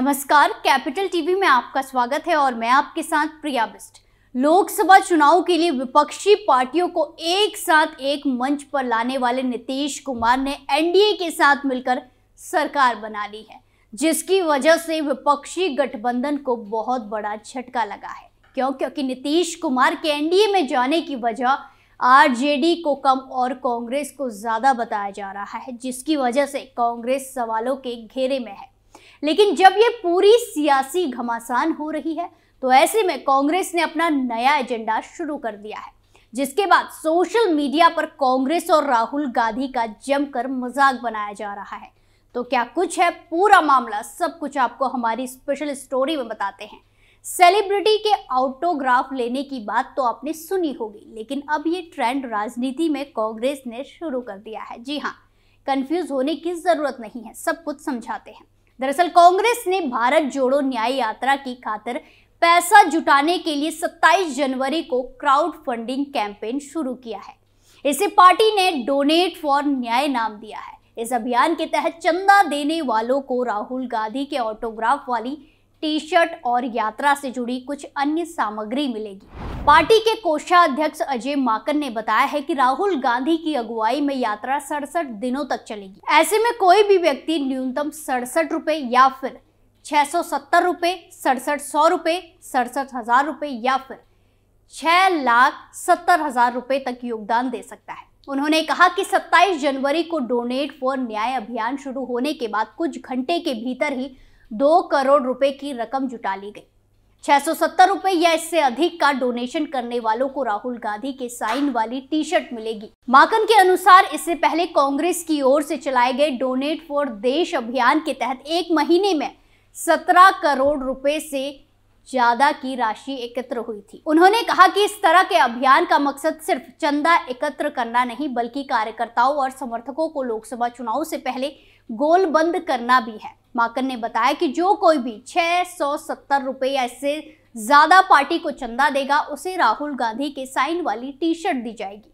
नमस्कार capital TV में आपका स्वागत है और मैं आपके साथ प्रिया बिस्ट लोकसभा चुनाव के लिए विपक्षी पार्टियों को एक साथ एक मंच पर लाने वाले नीतीश कुमार ने एनडीए के साथ मिलकर सरकार बना ली है जिसकी वजह से विपक्षी गठबंधन को बहुत बड़ा झटका लगा है क्यों क्योंकि नीतीश कुमार के एनडीए में जाने की वजह आरजेडी को कम और कांग्रेस को ज़्यादा बताया जा रहा है जिसकी वजह से कांग्रेस सवालों के घेरे में है लेकिन जब ये पूरी सियासी घमासान हो रही है तो ऐसे में कांग्रेस ने अपना नया एजेंडा शुरू कर दिया है जिसके बाद सोशल मीडिया पर कांग्रेस और राहुल गांधी का जमकर मजाक बनाया जा रहा है तो क्या कुछ है पूरा मामला सब कुछ आपको हमारी स्पेशल स्टोरी में बताते हैं सेलिब्रिटी के ऑटोग्राफ लेने की बात तो आपने सुनी होगी लेकिन अब ये ट्रेंड राजनीति में कांग्रेस ने शुरू कर दिया है जी हाँ कंफ्यूज होने की ज़रूरत नहीं है सब कुछ समझाते हैं दरअसल कांग्रेस ने भारत जोड़ो न्याय यात्रा की खातर पैसा जुटाने के लिए 27 जनवरी को क्राउड फंडिंग कैंपेन शुरू किया है इसे पार्टी ने डोनेट फॉर न्याय नाम दिया है इस अभियान के तहत चंदा देने वालों को राहुल गांधी के ऑटोग्राफ वाली टी शर्ट और यात्रा से जुड़ी कुछ अन्य सामग्री मिलेगी पार्टी के कोषाध्यक्ष अजय माकन ने बताया है कि राहुल गांधी की अगुवाई में यात्रा सड़सठ दिनों तक चलेगी ऐसे में कोई भी व्यक्ति न्यूनतम सड़सठ रुपए या फिर छह सौ सत्तर रुपए सड़सठ सौ रुपए सड़सठ हजार रुपए या फिर छह लाख सत्तर हजार रुपए तक योगदान दे सकता है उन्होंने कहा कि 27 जनवरी को डोनेट फॉर न्याय अभियान शुरू होने के बाद कुछ घंटे के भीतर ही दो करोड़ रुपए की रकम जुटा ली गई छह रुपए या इससे अधिक का डोनेशन करने वालों को राहुल गांधी के साइन वाली टी शर्ट मिलेगी माकन के अनुसार इससे पहले कांग्रेस की ओर से चलाए गए डोनेट फॉर देश अभियान के तहत एक महीने में सत्रह करोड़ रुपए से ज्यादा की राशि एकत्र हुई थी उन्होंने कहा कि इस तरह के अभियान का मकसद सिर्फ चंदा एकत्र करना नहीं बल्कि कार्यकर्ताओं और समर्थकों को लोकसभा चुनाव से पहले गोलबंद करना भी है माकन ने बताया कि जो कोई भी छः सौ सत्तर रुपये या इससे ज़्यादा पार्टी को चंदा देगा उसे राहुल गांधी के साइन वाली टी शर्ट दी जाएगी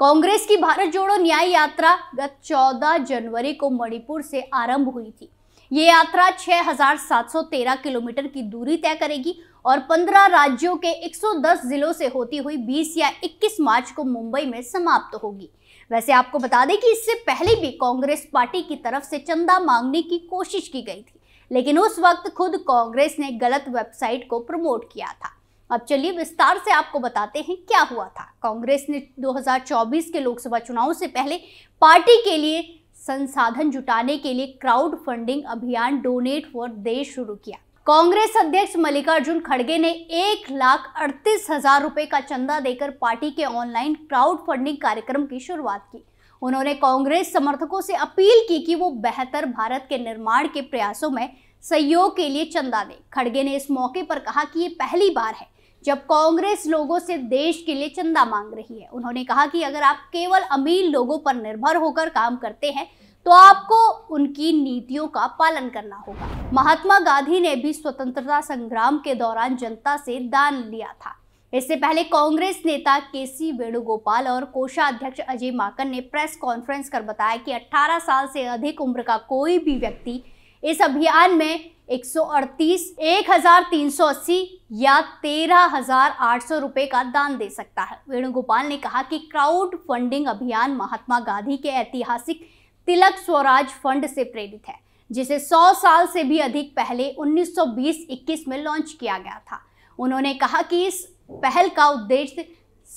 कांग्रेस की भारत जोड़ो न्याय यात्रा गत 14 जनवरी को मणिपुर से आरंभ हुई थी ये यात्रा 6,713 किलोमीटर की दूरी तय करेगी और 15 राज्यों के 110 जिलों से होती हुई 20 या 21 मार्च को मुंबई में समाप्त होगी वैसे आपको बता दें कि इससे पहले भी कांग्रेस पार्टी की तरफ से चंदा मांगने की कोशिश की गई थी लेकिन उस वक्त खुद कांग्रेस ने गलत वेबसाइट को प्रमोट किया था अब चलिए विस्तार से आपको बताते हैं क्या हुआ था कांग्रेस ने 2024 के लोकसभा चुनाव से पहले पार्टी के लिए संसाधन जुटाने के लिए क्राउड फंडिंग अभियान डोनेट फॉर देश शुरू किया कांग्रेस अध्यक्ष मल्लिकार्जुन खड़गे ने एक लाख अड़तीस हजार रुपए का चंदा देकर पार्टी के ऑनलाइन क्राउड फंडिंग कार्यक्रम की शुरुआत की उन्होंने कांग्रेस समर्थकों से अपील की कि वो बेहतर भारत के निर्माण के प्रयासों में सहयोग के लिए चंदा दें खड़गे ने इस मौके पर कहा कि ये पहली बार है जब कांग्रेस लोगों से देश के लिए चंदा मांग रही है उन्होंने कहा कि अगर आप केवल अमीर लोगों पर निर्भर होकर काम करते हैं तो आपको उनकी नीतियों का पालन करना होगा महात्मा गांधी ने भी स्वतंत्रता संग्राम के दौरान जनता से दान लिया था इससे पहले कांग्रेस नेता केसी वेणुगोपाल और कोषाध्यक्ष अजय माकन ने प्रेस कॉन्फ्रेंस कर बताया कि 18 साल से अधिक उम्र का कोई भी व्यक्ति इस अभियान में 138, 1380 या 13,800 रुपए का दान दे सकता है वेणुगोपाल ने कहा कि क्राउड फंडिंग अभियान महात्मा गांधी के ऐतिहासिक तिलक स्वराज फंड से प्रेरित है जिसे 100 साल से भी अधिक पहले 1920-21 में लॉन्च किया गया था उन्होंने कहा कि इस पहल का उद्देश्य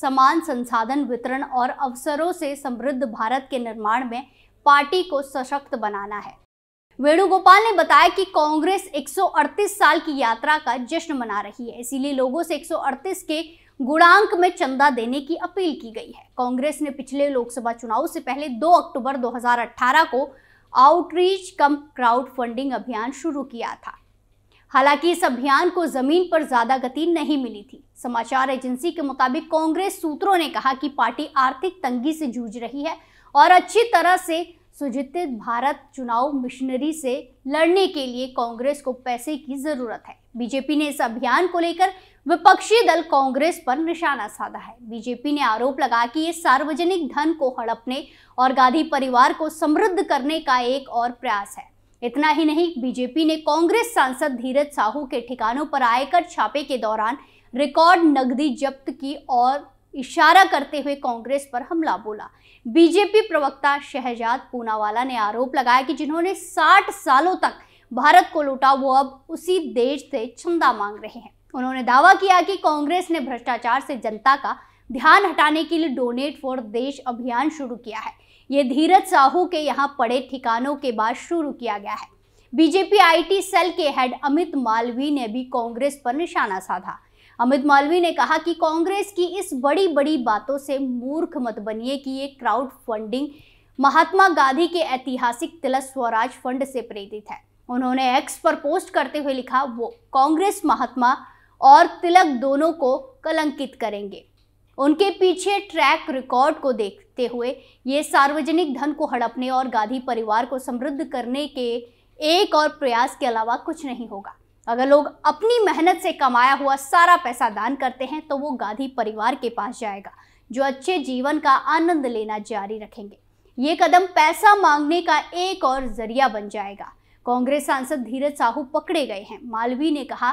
समान संसाधन वितरण और अवसरों से समृद्ध भारत के निर्माण में पार्टी को सशक्त बनाना है वेणुगोपाल ने बताया कि कांग्रेस 138 साल की यात्रा का जश्न मना रही है इसीलिए लोगों से 138 के गुणांक में चंदा देने की अपील की गई है कांग्रेस ने पिछले लोकसभा चुनाव से पहले 2 अक्टूबर 2018 को आउटरीच कम क्राउड फंडिंग अभियान शुरू किया था हालांकि इस अभियान को जमीन पर ज्यादा गति नहीं मिली थी समाचार एजेंसी के मुताबिक कांग्रेस सूत्रों ने कहा कि पार्टी आर्थिक तंगी से जूझ रही है और अच्छी तरह से सुजित भारत चुनाव मिशनरी से लड़ने के लिए कांग्रेस को पैसे की जरूरत है बीजेपी ने इस अभियान को लेकर विपक्षी दल कांग्रेस पर निशाना साधा है बीजेपी ने आरोप लगाया कि ये सार्वजनिक धन को हड़पने और गांधी परिवार को समृद्ध करने का एक और प्रयास है इतना ही नहीं बीजेपी ने कांग्रेस सांसद धीरज साहू के ठिकानों पर आयकर छापे के दौरान रिकॉर्ड नकदी जब्त की और इशारा करते हुए कांग्रेस पर हमला बोला बीजेपी प्रवक्ता शहजाद पूनावाला ने आरोप लगाया कि जिन्होंने 60 सालों तक भारत को लूटा वो अब उसी देश से चंदा मांग रहे हैं उन्होंने दावा किया कि कांग्रेस ने भ्रष्टाचार से जनता का ध्यान हटाने के लिए डोनेट फॉर देश अभियान शुरू किया है ये धीरज साहू के यहाँ पड़े ठिकानों के बाद शुरू किया गया है बीजेपी आईटी सेल के हेड अमित मालवी ने भी कांग्रेस पर निशाना साधा अमित मालवी ने कहा कि कांग्रेस की इस बड़ी बड़ी बातों से मूर्ख मत बनिए कि ये क्राउड फंडिंग महात्मा गांधी के ऐतिहासिक तिलक स्वराज फंड से प्रेरित है उन्होंने एक्स पर पोस्ट करते हुए लिखा वो कांग्रेस महात्मा और तिलक दोनों को कलंकित करेंगे उनके पीछे ट्रैक रिकॉर्ड को देखते हुए ये सार्वजनिक धन को हड़पने और गांधी परिवार को समृद्ध करने के एक और प्रयास के अलावा कुछ नहीं होगा अगर लोग अपनी मेहनत से कमाया हुआ सारा पैसा दान करते हैं तो वो गांधी परिवार के पास जाएगा जो अच्छे जीवन का आनंद लेना जारी रखेंगे ये कदम पैसा मांगने का एक और जरिया बन जाएगा कांग्रेस सांसद धीरज साहू पकड़े गए हैं मालवी ने कहा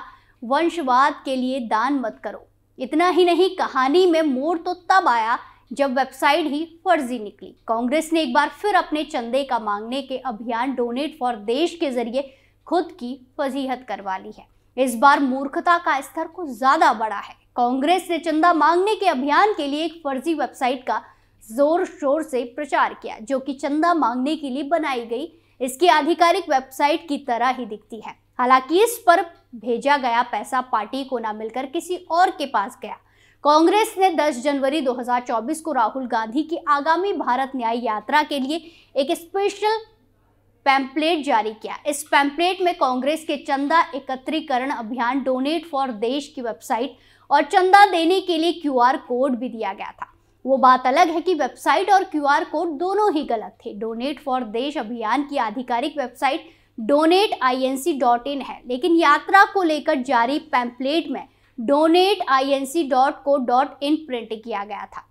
वंशवाद के लिए दान मत करो इतना ही नहीं कहानी में मोड़ तो तब आया जब वेबसाइट ही फर्जी निकली कांग्रेस ने एक बार फिर अपने चंदे का मांगने के अभियान डोनेट फॉर देश के जरिए खुद की फजीहत करवा ली है इस बार मूर्खता का स्तर कुछ ज्यादा बड़ा है कांग्रेस ने चंदा मांगने के अभियान के लिए एक फर्जी वेबसाइट का जोर शोर से प्रचार किया जो कि चंदा मांगने के लिए बनाई गई इसकी आधिकारिक वेबसाइट की तरह ही दिखती है हालांकि इस पर भेजा गया पैसा पार्टी को ना मिलकर किसी और के पास गया कांग्रेस ने 10 जनवरी 2024 को राहुल गांधी की आगामी भारत न्याय यात्रा के लिए एक स्पेशल पैम्पलेट जारी किया इस पैम्पलेट में कांग्रेस के चंदा एकत्रीकरण अभियान डोनेट फॉर देश की वेबसाइट और चंदा देने के लिए क्यूआर कोड भी दिया गया था वो बात अलग है कि वेबसाइट और क्यूआर कोड दोनों ही गलत थे डोनेट फॉर देश अभियान की आधिकारिक वेबसाइट डोनेट आई है लेकिन यात्रा को लेकर जारी पैम्पलेट में donate I N C dot dot co in print किया गया था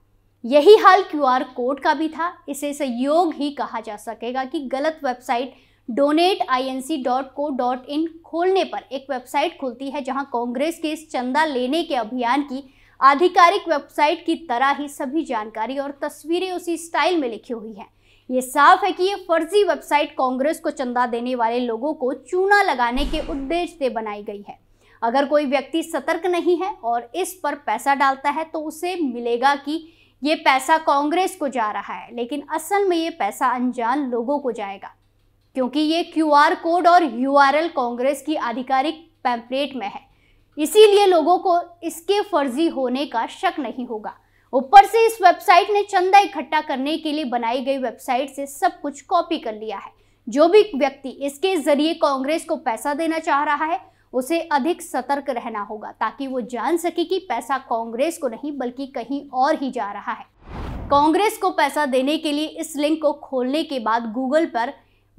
यही हाल क्यू आर कोड का भी था इसे सहयोग ही कहा जा सकेगा कि गलत website donate I N C dot dot co in खोलने पर एक वेबसाइट खुलती है जहां कांग्रेस के इस चंदा लेने के अभियान की आधिकारिक वेबसाइट की तरह ही सभी जानकारी और तस्वीरें उसी स्टाइल में लिखी हुई हैं ये साफ है कि ये फर्जी वेबसाइट कांग्रेस को चंदा देने वाले लोगों को चूना लगाने के उद्देश्य से बनाई गई है अगर कोई व्यक्ति सतर्क नहीं है और इस पर पैसा डालता है तो उसे मिलेगा कि ये पैसा कांग्रेस को जा रहा है लेकिन असल में ये पैसा अनजान लोगों को जाएगा क्योंकि ये क्यूआर कोड और यूआरएल कांग्रेस की आधिकारिक पैम्पलेट में है इसीलिए लोगों को इसके फर्जी होने का शक नहीं होगा ऊपर से इस वेबसाइट ने चंदा इकट्ठा करने के लिए बनाई गई वेबसाइट से सब कुछ कॉपी कर लिया है जो भी व्यक्ति इसके जरिए कांग्रेस को पैसा देना चाह रहा है उसे अधिक सतर्क रहना होगा ताकि वो जान सके कि पैसा कांग्रेस को नहीं बल्कि कहीं और ही जा रहा है कांग्रेस को पैसा देने के लिए इस लिंक को खोलने के बाद गूगल पर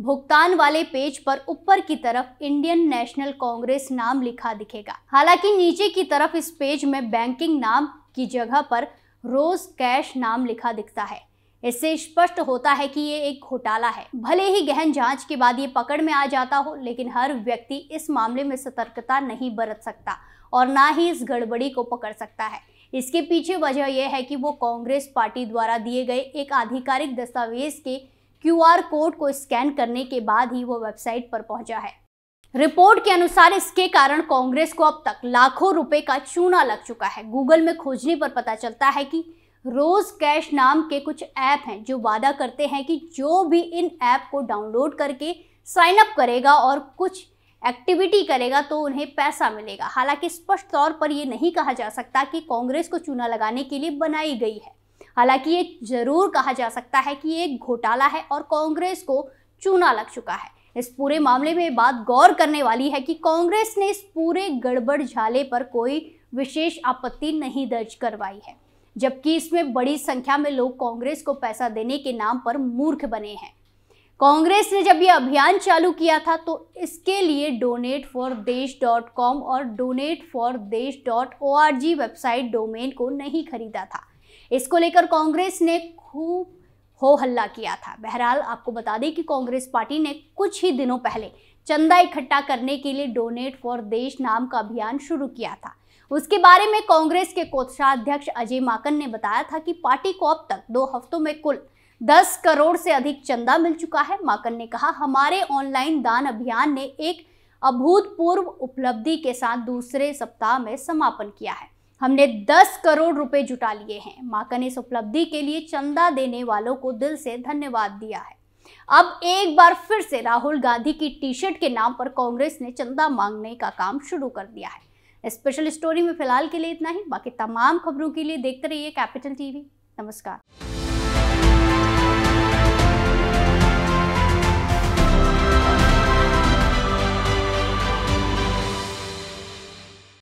भुगतान वाले पेज पर ऊपर की तरफ इंडियन नेशनल कांग्रेस नाम लिखा दिखेगा हालांकि नीचे की तरफ इस पेज में बैंकिंग नाम की जगह पर रोज कैश नाम लिखा दिखता है इससे स्पष्ट होता है कि ये एक घोटाला है भले ही गहन जांच के बाद ये पकड़ में आ जाता हो लेकिन हर व्यक्ति इस मामले में सतर्कता नहीं बरत सकता और ना ही इस गड़बड़ी को पकड़ सकता है इसके पीछे वजह यह है कि वो कांग्रेस पार्टी द्वारा दिए गए एक आधिकारिक दस्तावेज के क्यूआर कोड को स्कैन करने के बाद ही वो वेबसाइट पर पहुंचा है रिपोर्ट के अनुसार इसके कारण कांग्रेस को अब तक लाखों रुपए का चूना लग चुका है गूगल में खोजने पर पता चलता है कि रोज कैश नाम के कुछ ऐप हैं जो वादा करते हैं कि जो भी इन ऐप को डाउनलोड करके साइन अप करेगा और कुछ एक्टिविटी करेगा तो उन्हें पैसा मिलेगा हालांकि स्पष्ट तौर पर यह नहीं कहा जा सकता कि कांग्रेस को चूना लगाने के लिए बनाई गई है हालांकि ये जरूर कहा जा सकता है कि ये एक घोटाला है और कांग्रेस को चूना लग चुका है इस पूरे मामले में बात गौर करने वाली है कि कांग्रेस ने इस पूरे गड़बड़ झाले पर कोई विशेष आपत्ति नहीं दर्ज करवाई है जबकि इसमें बड़ी संख्या में लोग कांग्रेस को पैसा देने के नाम पर मूर्ख बने हैं कांग्रेस ने जब ये अभियान चालू किया था तो इसके लिए donate for Desh dot com और donate for Desh dot O R G website domain को नहीं खरीदा था इसको लेकर कांग्रेस ने खूब हो हल्ला किया था बहरहाल आपको बता दें कि कांग्रेस पार्टी ने कुछ ही दिनों पहले चंदा इकट्ठा करने के लिए डोनेट फॉर देश नाम का अभियान शुरू किया था उसके बारे में कांग्रेस के कोषाध्यक्ष अजय माकन ने बताया था कि पार्टी को अब तक दो हफ्तों में कुल दस करोड़ से अधिक चंदा मिल चुका है माकन ने कहा हमारे ऑनलाइन दान अभियान ने एक अभूतपूर्व उपलब्धि के साथ दूसरे सप्ताह में समापन किया है हमने 10 करोड़ रुपए जुटा लिए हैं माकन इस उपलब्धि के लिए चंदा देने वालों को दिल से धन्यवाद दिया है अब एक बार फिर से राहुल गांधी की टी शर्ट के नाम पर कांग्रेस ने चंदा मांगने का काम शुरू कर दिया है स्पेशल स्टोरी में फिलहाल के लिए इतना ही बाकी तमाम खबरों के लिए देखते रहिए कैपिटल टीवी नमस्कार